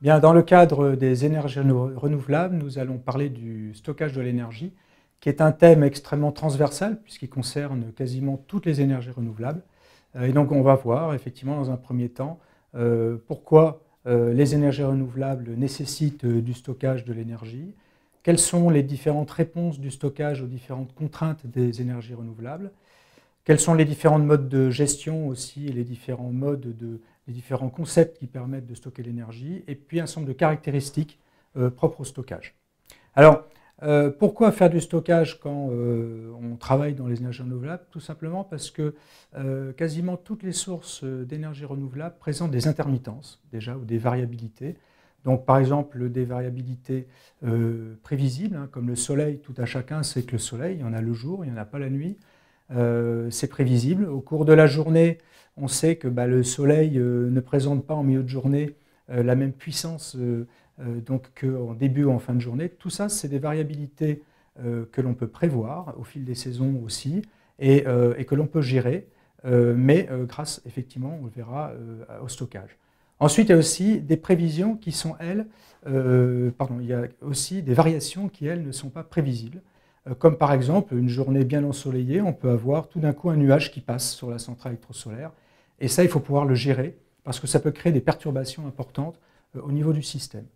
dans le cadre des énergies renouvelables, nous allons parler du stockage de l'énergie, qui est un thème extrêmement transversal puisqu'il concerne quasiment toutes les énergies renouvelables. Euh, et donc on va voir effectivement dans un premier temps euh, pourquoi euh, les énergies renouvelables nécessitent du stockage de l'énergie, quelles sont les différentes réponses du stockage aux différentes contraintes des énergies renouvelables, quels sont les différents modes de gestion aussi et les différents modes de les différents concepts qui permettent de stocker l'énergie, et puis un ensemble de caractéristiques euh, propres au stockage. Alors, euh, pourquoi faire du stockage quand euh, on travaille dans les énergies renouvelables Tout simplement parce que quasiment toutes les sources d'énergie renouvelable présentent des intermittences déjà ou des variabilités. Donc par exemple des variabilités prévisibles, hein, comme le soleil, tout à chacun sait que le soleil, il y en a le jour, il n'y en a pas la nuit. Euh, c'est prévisible. Au cours de la journée, on sait que bah, le soleil euh, ne présente pas en milieu de journée euh, la même puissance donc qu'en début ou en fin de journée. Tout ça, c'est des variabilités que l'on peut prévoir au fil des saisons aussi et, et que l'on peut gérer, mais grâce, effectivement, on le verra, au stockage. Ensuite, il y a aussi des prévisions qui sont, elles, pardon, il y a aussi des variations qui, elles, ne sont pas prévisibles. Euh, comme par exemple une journée bien ensoleillée, on peut avoir tout d'un coup un nuage qui passe sur la centrale électrosolaire. Et ça, il faut pouvoir le gérer parce que ça peut créer des perturbations importantes euh, au niveau du système.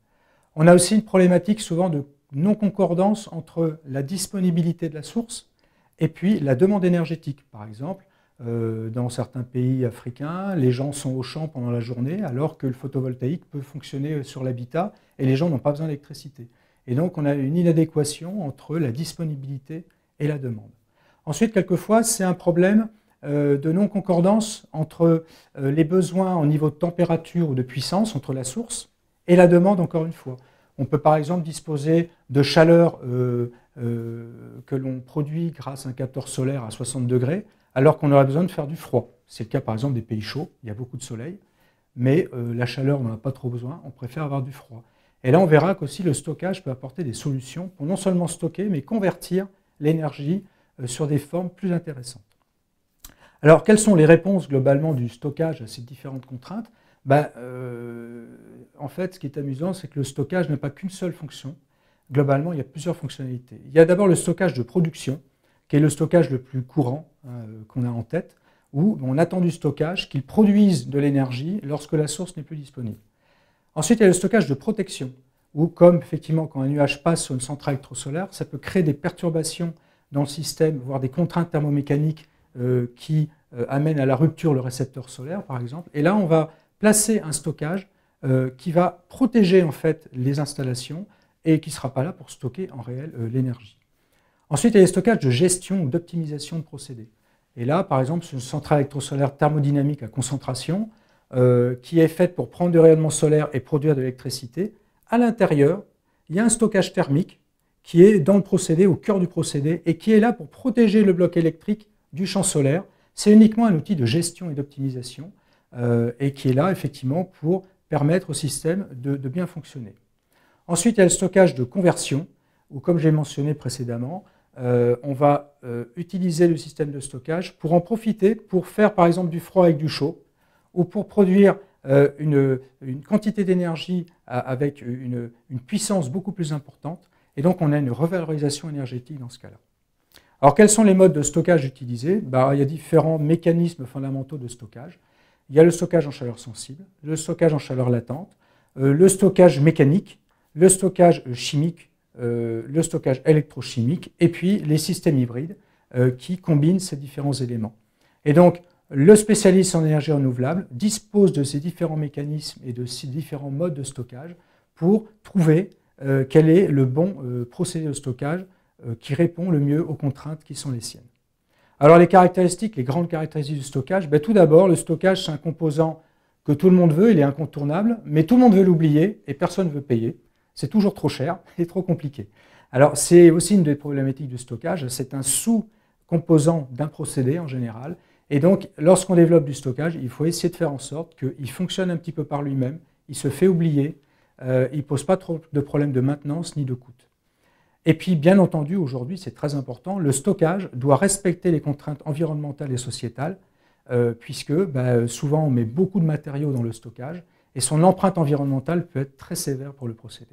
On a aussi une problématique souvent de non-concordance entre la disponibilité de la source et puis la demande énergétique. Par exemple, euh, dans certains pays africains, les gens sont au champ pendant la journée alors que le photovoltaïque peut fonctionner sur l'habitat et les gens n'ont pas besoin d'électricité. Et donc, on a une inadéquation entre la disponibilité et la demande. Ensuite, quelquefois, c'est un problème euh, de non-concordance entre euh, les besoins en niveau de température ou de puissance, entre la source, et la demande, encore une fois. On peut par exemple disposer de chaleur euh, que l'on produit grâce à un capteur solaire à 60 degrés, alors qu'on aurait besoin de faire du froid. C'est le cas par exemple des pays chauds, il y a beaucoup de soleil, mais la chaleur, on n'en a pas trop besoin, on préfère avoir du froid. Et là, on verra qu'aussi le stockage peut apporter des solutions pour non seulement stocker, mais convertir l'énergie euh, sur des formes plus intéressantes. Alors, quelles sont les réponses globalement du stockage à ces différentes contraintes ben, euh, En fait, ce qui est amusant, c'est que le stockage n'a pas qu'une seule fonction. Globalement, il y a plusieurs fonctionnalités. Il y a d'abord le stockage de production, qui est le stockage le plus courant hein, euh, qu'on a en tête, où on attend du stockage qu'il produise de l'énergie lorsque la source n'est plus disponible. Ensuite, il y a le stockage de protection, où comme effectivement quand un nuage passe sur une centrale électrosolaire, ça peut créer des perturbations dans le système, voire des contraintes thermomécaniques euh, qui euh, amènent à la rupture le récepteur solaire, par exemple. Et là, on va placer un stockage euh, qui va protéger en fait les installations et qui ne sera pas là pour stocker en réel l'énergie. Ensuite, il y a le stockage de gestion ou d'optimisation de procédés. Et là, par exemple, c'est une centrale électrosolaire thermodynamique à concentration, euh, qui est faite pour prendre du rayonnement solaire et produire de l'électricité, à l'intérieur, il y a un stockage thermique qui est dans le procédé, au cœur du procédé, et qui est là pour protéger le bloc électrique du champ solaire. C'est uniquement un outil de gestion et d'optimisation, euh, et qui est là effectivement pour permettre au système de, bien fonctionner. Ensuite, il y a le stockage de conversion, où comme j'ai mentionné précédemment, euh, on va utiliser le système de stockage pour en profiter pour faire par exemple du froid avec du chaud, ou pour produire euh, une, quantité d'énergie euh, avec une, puissance beaucoup plus importante. Et donc, on a une revalorisation énergétique dans ce cas-là. Alors, quels sont les modes de stockage utilisés bah, Il y a différents mécanismes fondamentaux de stockage. Il y a le stockage en chaleur sensible, le stockage en chaleur latente, euh, le stockage mécanique, le stockage chimique, le stockage électrochimique, et puis les systèmes hybrides qui combinent ces différents éléments. Et donc, le spécialiste en énergie renouvelable dispose de ces différents mécanismes et de ces différents modes de stockage pour trouver euh, quel est le bon euh, procédé de stockage euh, qui répond le mieux aux contraintes qui sont les siennes. Alors les caractéristiques, les grandes caractéristiques du stockage, ben, tout d'abord le stockage c'est un composant que tout le monde veut, il est incontournable, mais tout le monde veut l'oublier et personne ne veut payer. C'est toujours trop cher et trop compliqué. Alors c'est aussi une des problématiques du stockage, c'est un sous-composant d'un procédé en général et donc, lorsqu'on développe du stockage, il faut essayer de faire en sorte qu'il fonctionne un petit peu par lui-même, il se fait oublier, euh, il ne pose pas trop de problèmes de maintenance ni de coûts. Et puis, bien entendu, aujourd'hui, c'est très important, le stockage doit respecter les contraintes environnementales et sociétales, euh, puisque bah, souvent on met beaucoup de matériaux dans le stockage, et son empreinte environnementale peut être très sévère pour le procédé.